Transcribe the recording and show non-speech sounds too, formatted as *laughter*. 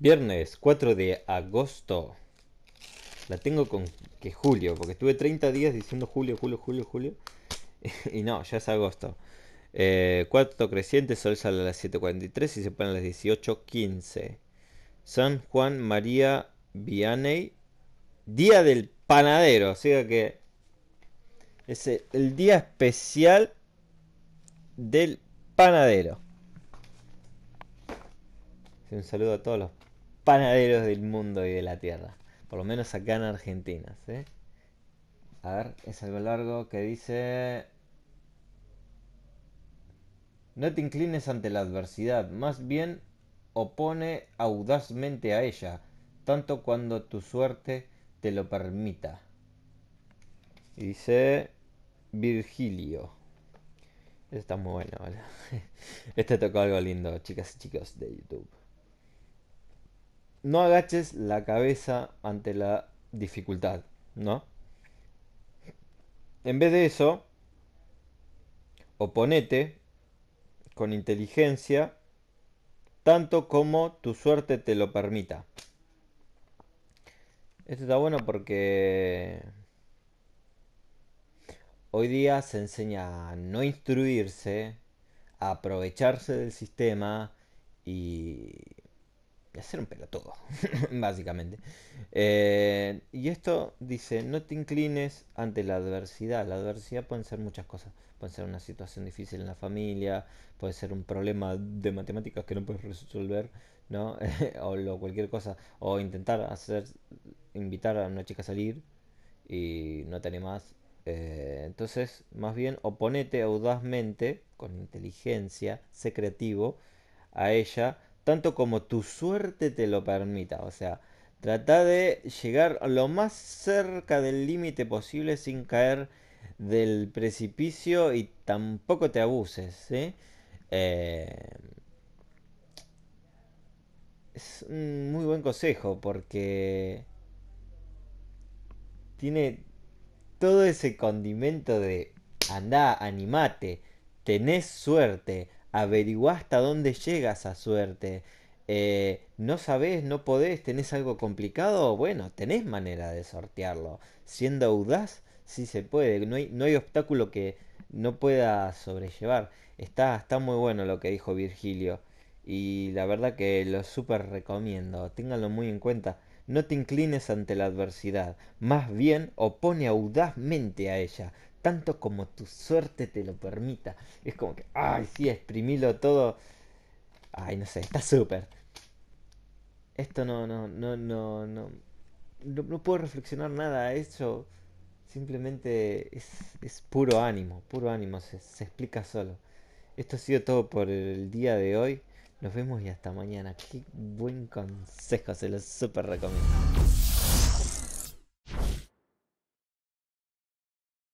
Viernes 4 de agosto. La tengo con que julio, porque estuve 30 días diciendo julio, julio, julio, julio. *laughs* Y no, ya es agosto. Eh, cuarto creciente, sol sale a las 7.43 y se pone a las 18.15. San Juan María Vianney. Día del panadero. O sea que es el día especial del panadero un saludo a todos los panaderos del mundo y de la tierra. Por lo menos acá en Argentina. A ver, es algo largo que dice... No te inclines ante la adversidad, más bien opone audazmente a ella, tanto cuando tu suerte te lo permita. Y dice Virgilio. Está muy bueno, *laughs* Este tocó algo lindo, chicas y chicos de YouTube no agaches la cabeza ante la dificultad, ¿no? En vez de eso, oponete con inteligencia tanto como tu suerte te lo permita. Esto está bueno porque hoy día se enseña a no instruirse, a aprovecharse del sistema y hacer un pelotudo, *laughs* básicamente. Eh, y esto dice, no te inclines ante la adversidad. La adversidad pueden ser muchas cosas. Puede ser una situación difícil en la familia, puede ser un problema de matemáticas que no puedes resolver, ¿no? *laughs* o lo, cualquier cosa. O intentar hacer, invitar a una chica a salir y no te más eh, entonces, más bien, oponete audazmente, con inteligencia, sé creativo, a ella tanto como tu suerte te lo permita. O sea, trata de llegar lo más cerca del límite posible sin caer del precipicio y tampoco te abuses. Eh, es un muy buen consejo porque tiene todo ese condimento de anda, animate, tenés suerte, averigua hasta dónde llega esa suerte. Eh, no sabes, no podés, tenés algo complicado, bueno, tenés manera de sortearlo. Siendo audaz, sí se puede, no hay, no hay obstáculo que no pueda sobrellevar. Está, está muy bueno lo que dijo Virgilio y la verdad que lo súper recomiendo, ténganlo muy en cuenta. No te inclines ante la adversidad, más bien opone audazmente a ella, tanto como tu suerte te lo permita. Es como que, ay, sí, exprimilo todo. Ay, no sé, está súper. Esto no, no, no, no, no, no, puedo reflexionar nada a eso. Simplemente es, puro ánimo, puro ánimo, se, se explica solo. Esto ha sido todo por el día de hoy. Nos vemos y hasta mañana. Qué buen consejo, se lo súper recomiendo.